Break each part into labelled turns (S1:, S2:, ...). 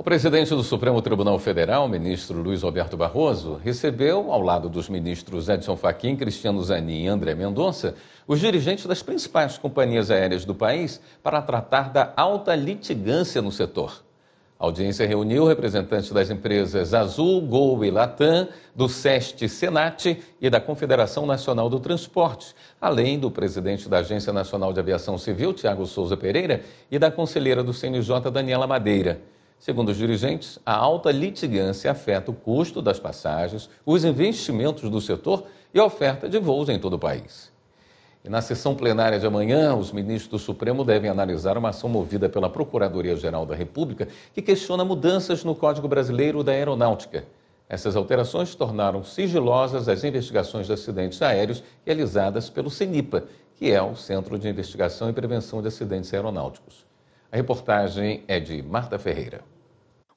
S1: O presidente do Supremo Tribunal Federal, ministro Luiz Roberto Barroso, recebeu, ao lado dos ministros Edson Fachin, Cristiano Zanin e André Mendonça, os dirigentes das principais companhias aéreas do país para tratar da alta litigância no setor. A audiência reuniu representantes das empresas Azul, Gol e Latam, do SEST Senat e da Confederação Nacional do Transporte, além do presidente da Agência Nacional de Aviação Civil, Tiago Souza Pereira, e da conselheira do CNJ, Daniela Madeira. Segundo os dirigentes, a alta litigância afeta o custo das passagens, os investimentos do setor e a oferta de voos em todo o país. E na sessão plenária de amanhã, os ministros do Supremo devem analisar uma ação movida pela Procuradoria-Geral da República que questiona mudanças no Código Brasileiro da Aeronáutica. Essas alterações tornaram sigilosas as investigações de acidentes aéreos realizadas pelo CENIPA, que é o Centro de Investigação e Prevenção de Acidentes Aeronáuticos. A reportagem é de Marta Ferreira.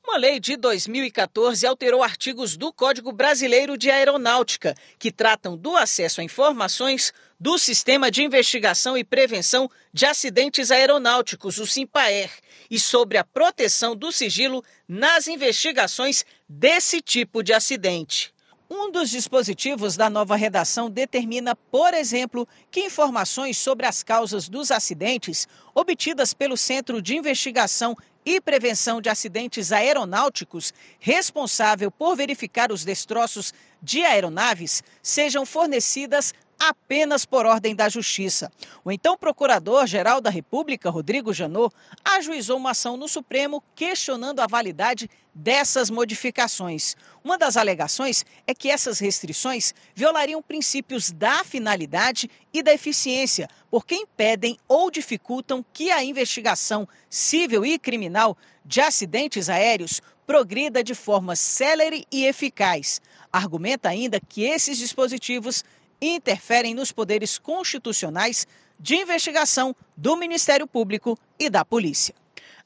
S2: Uma lei de 2014 alterou artigos do Código Brasileiro de Aeronáutica, que tratam do acesso a informações do Sistema de Investigação e Prevenção de Acidentes Aeronáuticos, o SIMPAER, e sobre a proteção do sigilo nas investigações desse tipo de acidente. Um dos dispositivos da nova redação determina, por exemplo, que informações sobre as causas dos acidentes obtidas pelo Centro de Investigação e Prevenção de Acidentes Aeronáuticos, responsável por verificar os destroços de aeronaves, sejam fornecidas apenas por ordem da Justiça. O então Procurador-Geral da República, Rodrigo Janot, ajuizou uma ação no Supremo questionando a validade dessas modificações. Uma das alegações é que essas restrições violariam princípios da finalidade e da eficiência, porque impedem ou dificultam que a investigação civil e criminal de acidentes aéreos progrida de forma célere e eficaz. Argumenta ainda que esses dispositivos interferem nos poderes constitucionais de investigação do Ministério Público e da Polícia.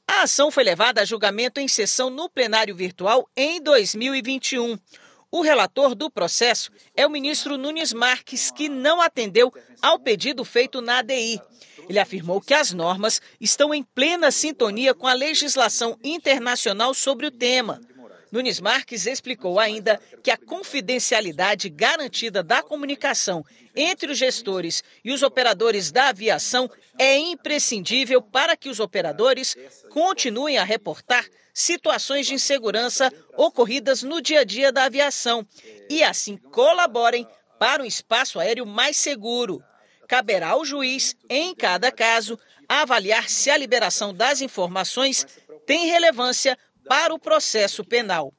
S2: A ação foi levada a julgamento em sessão no plenário virtual em 2021. O relator do processo é o ministro Nunes Marques, que não atendeu ao pedido feito na ADI. Ele afirmou que as normas estão em plena sintonia com a legislação internacional sobre o tema. Nunes Marques explicou ainda que a confidencialidade garantida da comunicação entre os gestores e os operadores da aviação é imprescindível para que os operadores continuem a reportar situações de insegurança ocorridas no dia a dia da aviação e assim colaborem para um espaço aéreo mais seguro. Caberá ao juiz, em cada caso, avaliar se a liberação das informações tem relevância para o processo penal.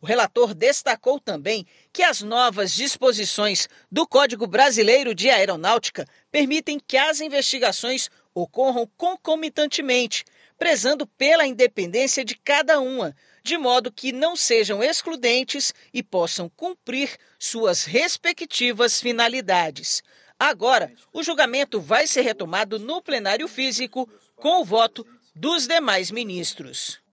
S2: O relator destacou também que as novas disposições do Código Brasileiro de Aeronáutica permitem que as investigações ocorram concomitantemente, prezando pela independência de cada uma, de modo que não sejam excludentes e possam cumprir suas respectivas finalidades. Agora, o julgamento vai ser retomado no plenário físico com o voto dos demais ministros.